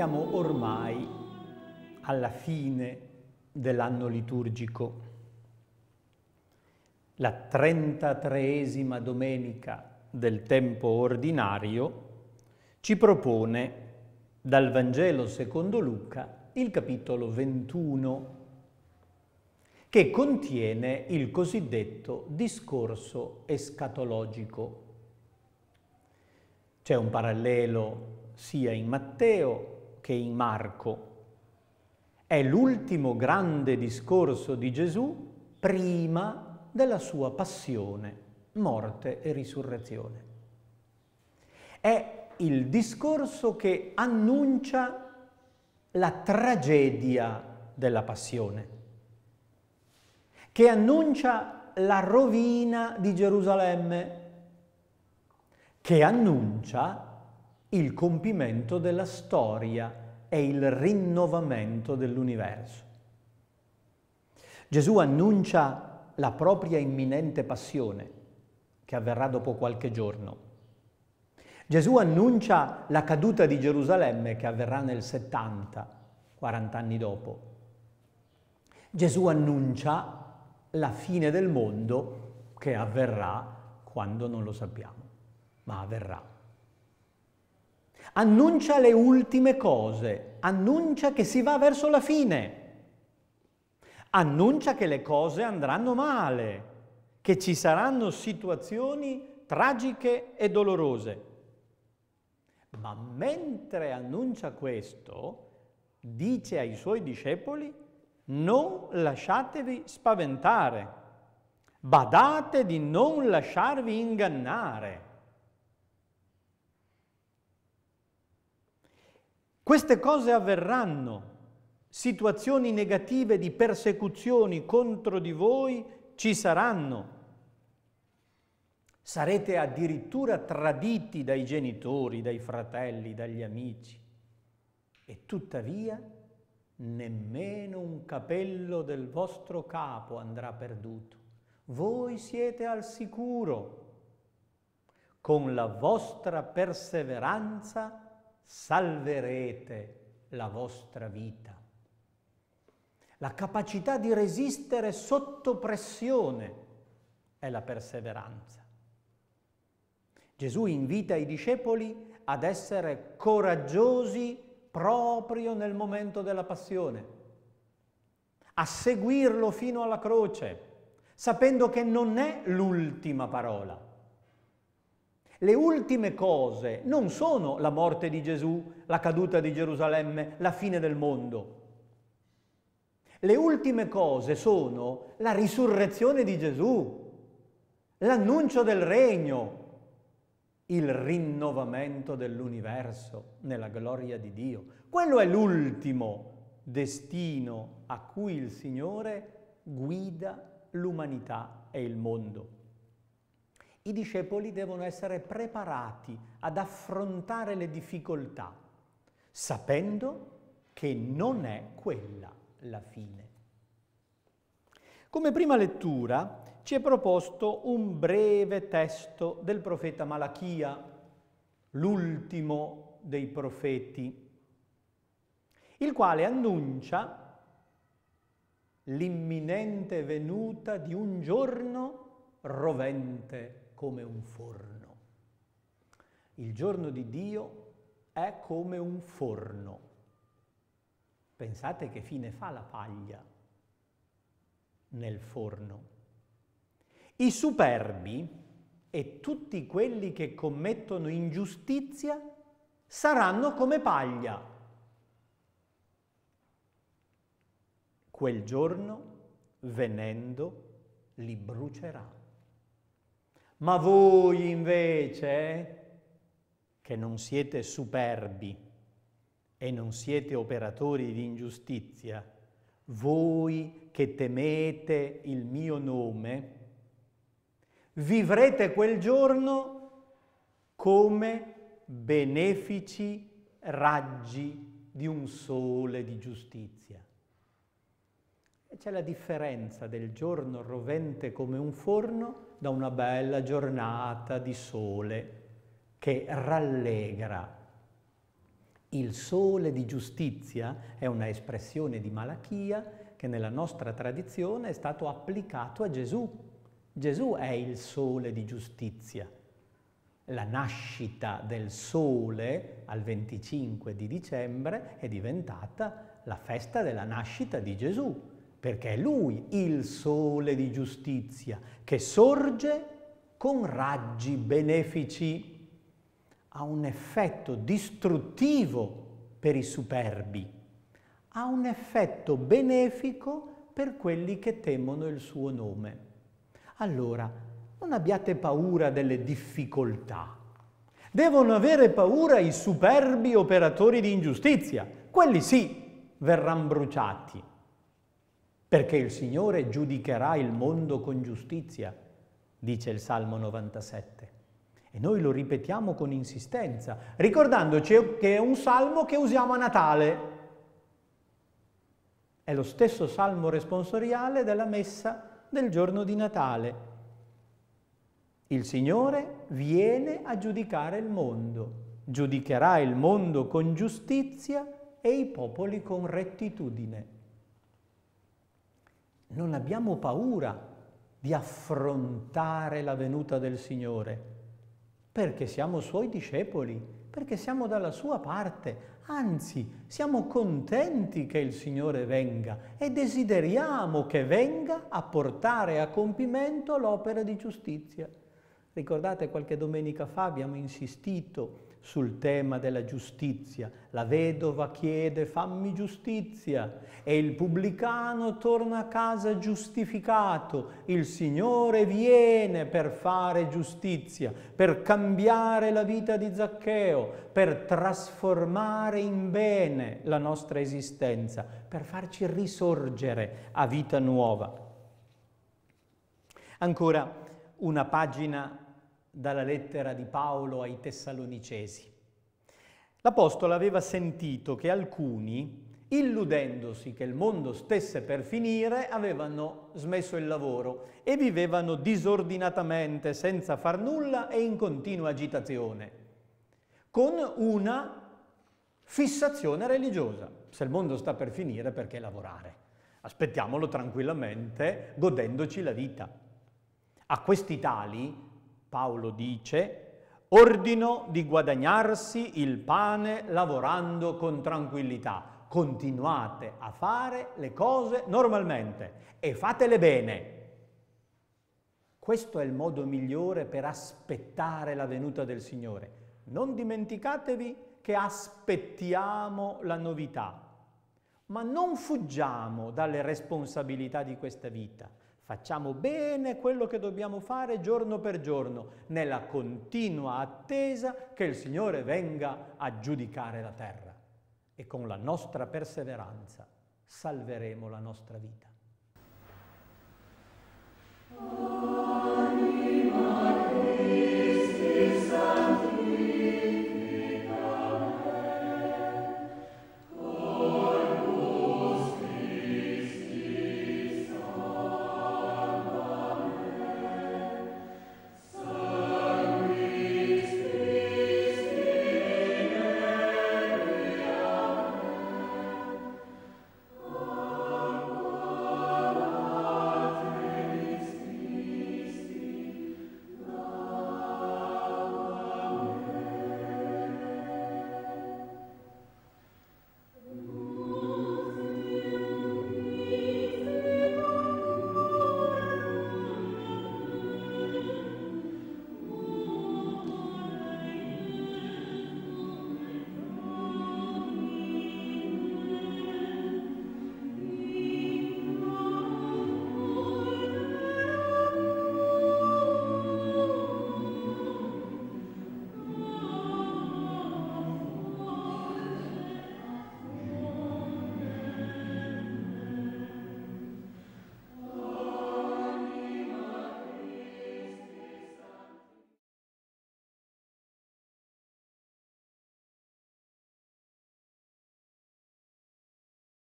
siamo ormai alla fine dell'anno liturgico, la trentatreesima domenica del tempo ordinario ci propone dal Vangelo secondo Luca il capitolo 21 che contiene il cosiddetto discorso escatologico. C'è un parallelo sia in Matteo che in Marco. È l'ultimo grande discorso di Gesù prima della sua passione, morte e risurrezione. È il discorso che annuncia la tragedia della passione, che annuncia la rovina di Gerusalemme, che annuncia il compimento della storia e il rinnovamento dell'universo. Gesù annuncia la propria imminente passione, che avverrà dopo qualche giorno. Gesù annuncia la caduta di Gerusalemme, che avverrà nel 70, 40 anni dopo. Gesù annuncia la fine del mondo, che avverrà quando non lo sappiamo, ma avverrà annuncia le ultime cose, annuncia che si va verso la fine, annuncia che le cose andranno male, che ci saranno situazioni tragiche e dolorose. Ma mentre annuncia questo, dice ai suoi discepoli, non lasciatevi spaventare, badate di non lasciarvi ingannare. Queste cose avverranno, situazioni negative di persecuzioni contro di voi ci saranno. Sarete addirittura traditi dai genitori, dai fratelli, dagli amici. E tuttavia nemmeno un capello del vostro capo andrà perduto. Voi siete al sicuro. Con la vostra perseveranza salverete la vostra vita. La capacità di resistere sotto pressione è la perseveranza. Gesù invita i discepoli ad essere coraggiosi proprio nel momento della passione, a seguirlo fino alla croce, sapendo che non è l'ultima parola, le ultime cose non sono la morte di Gesù, la caduta di Gerusalemme, la fine del mondo. Le ultime cose sono la risurrezione di Gesù, l'annuncio del regno, il rinnovamento dell'universo nella gloria di Dio. Quello è l'ultimo destino a cui il Signore guida l'umanità e il mondo. I discepoli devono essere preparati ad affrontare le difficoltà, sapendo che non è quella la fine. Come prima lettura ci è proposto un breve testo del profeta Malachia, l'ultimo dei profeti, il quale annuncia l'imminente venuta di un giorno rovente come un forno. Il giorno di Dio è come un forno. Pensate che fine fa la paglia nel forno. I superbi e tutti quelli che commettono ingiustizia saranno come paglia. Quel giorno, venendo, li brucerà. Ma voi invece, che non siete superbi e non siete operatori di ingiustizia, voi che temete il mio nome, vivrete quel giorno come benefici raggi di un sole di giustizia c'è la differenza del giorno rovente come un forno da una bella giornata di sole che rallegra. Il sole di giustizia è una espressione di Malachia che nella nostra tradizione è stato applicato a Gesù. Gesù è il sole di giustizia. La nascita del sole al 25 di dicembre è diventata la festa della nascita di Gesù, perché è lui il sole di giustizia che sorge con raggi benefici. Ha un effetto distruttivo per i superbi, ha un effetto benefico per quelli che temono il suo nome. Allora, non abbiate paura delle difficoltà. Devono avere paura i superbi operatori di ingiustizia. Quelli sì, verranno bruciati perché il Signore giudicherà il mondo con giustizia, dice il Salmo 97. E noi lo ripetiamo con insistenza, ricordandoci che è un salmo che usiamo a Natale. È lo stesso salmo responsoriale della messa del giorno di Natale. Il Signore viene a giudicare il mondo, giudicherà il mondo con giustizia e i popoli con rettitudine non abbiamo paura di affrontare la venuta del Signore, perché siamo Suoi discepoli, perché siamo dalla Sua parte, anzi siamo contenti che il Signore venga e desideriamo che venga a portare a compimento l'opera di giustizia. Ricordate qualche domenica fa abbiamo insistito sul tema della giustizia. La vedova chiede fammi giustizia e il pubblicano torna a casa giustificato. Il Signore viene per fare giustizia, per cambiare la vita di Zaccheo, per trasformare in bene la nostra esistenza, per farci risorgere a vita nuova. Ancora una pagina dalla lettera di Paolo ai Tessalonicesi. L'Apostolo aveva sentito che alcuni, illudendosi che il mondo stesse per finire, avevano smesso il lavoro e vivevano disordinatamente, senza far nulla e in continua agitazione, con una fissazione religiosa. Se il mondo sta per finire, perché lavorare? Aspettiamolo tranquillamente, godendoci la vita. A questi tali Paolo dice, ordino di guadagnarsi il pane lavorando con tranquillità. Continuate a fare le cose normalmente e fatele bene. Questo è il modo migliore per aspettare la venuta del Signore. Non dimenticatevi che aspettiamo la novità, ma non fuggiamo dalle responsabilità di questa vita. Facciamo bene quello che dobbiamo fare giorno per giorno, nella continua attesa che il Signore venga a giudicare la terra. E con la nostra perseveranza salveremo la nostra vita. Oh.